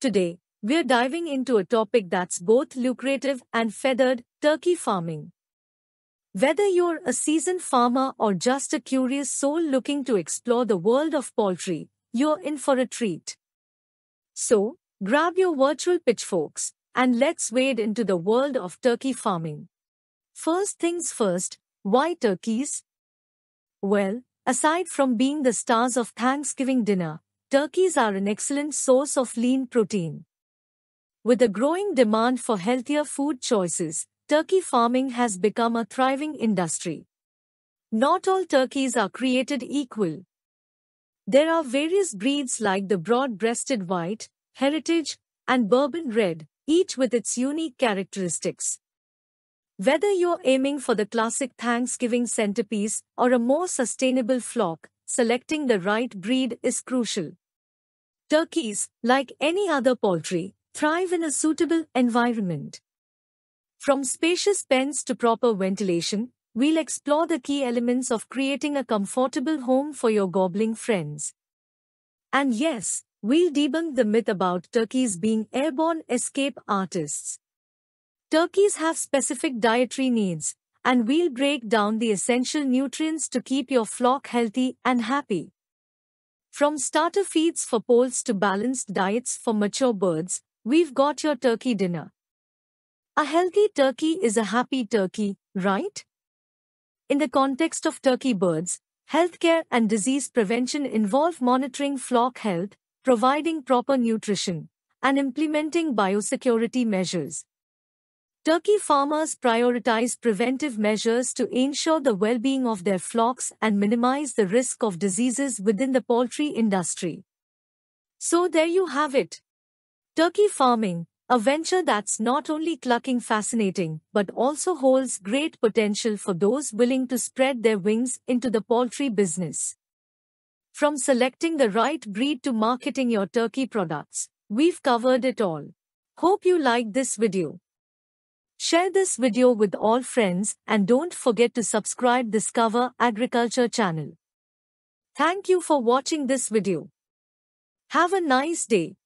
Today, we're diving into a topic that's both lucrative and feathered turkey farming. Whether you're a seasoned farmer or just a curious soul looking to explore the world of poultry, you're in for a treat. So, grab your virtual pitchforks and let's wade into the world of turkey farming. First things first, why turkeys? Well, aside from being the stars of Thanksgiving dinner, turkeys are an excellent source of lean protein. With a growing demand for healthier food choices, turkey farming has become a thriving industry. Not all turkeys are created equal. There are various breeds like the broad-breasted white, heritage, and bourbon red, each with its unique characteristics. Whether you're aiming for the classic Thanksgiving centerpiece or a more sustainable flock, selecting the right breed is crucial. Turkeys, like any other poultry, thrive in a suitable environment. From spacious pens to proper ventilation, we'll explore the key elements of creating a comfortable home for your gobbling friends. And yes, we'll debunk the myth about turkeys being airborne escape artists. Turkeys have specific dietary needs, and we'll break down the essential nutrients to keep your flock healthy and happy. From starter feeds for poles to balanced diets for mature birds, we've got your turkey dinner. A healthy turkey is a happy turkey, right? In the context of turkey birds, healthcare and disease prevention involve monitoring flock health, providing proper nutrition, and implementing biosecurity measures. Turkey farmers prioritize preventive measures to ensure the well-being of their flocks and minimize the risk of diseases within the poultry industry. So there you have it. Turkey farming, a venture that's not only clucking fascinating, but also holds great potential for those willing to spread their wings into the poultry business. From selecting the right breed to marketing your turkey products, we've covered it all. Hope you like this video. Share this video with all friends and don't forget to subscribe Discover Agriculture channel. Thank you for watching this video. Have a nice day.